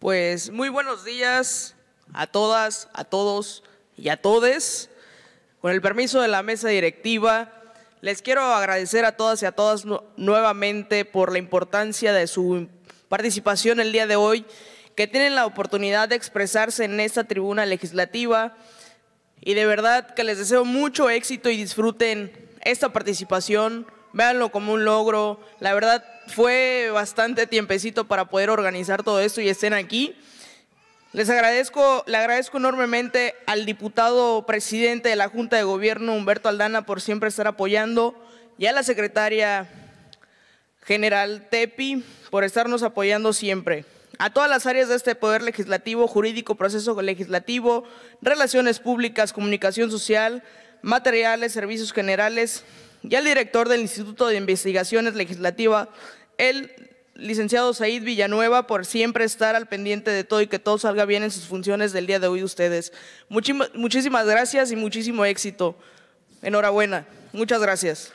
Pues muy buenos días a todas, a todos y a todes. Con el permiso de la mesa directiva, les quiero agradecer a todas y a todas nuevamente por la importancia de su participación el día de hoy, que tienen la oportunidad de expresarse en esta tribuna legislativa y de verdad que les deseo mucho éxito y disfruten esta participación véanlo como un logro. La verdad, fue bastante tiempecito para poder organizar todo esto y estén aquí. Les agradezco, le agradezco enormemente al diputado presidente de la Junta de Gobierno, Humberto Aldana, por siempre estar apoyando, y a la secretaria general Tepi, por estarnos apoyando siempre. A todas las áreas de este Poder Legislativo, Jurídico, Proceso Legislativo, Relaciones Públicas, Comunicación Social, Materiales, Servicios Generales, y al director del Instituto de Investigaciones Legislativa el licenciado Said Villanueva, por siempre estar al pendiente de todo y que todo salga bien en sus funciones del día de hoy ustedes. muchísimas gracias y muchísimo éxito. Enhorabuena. Muchas gracias.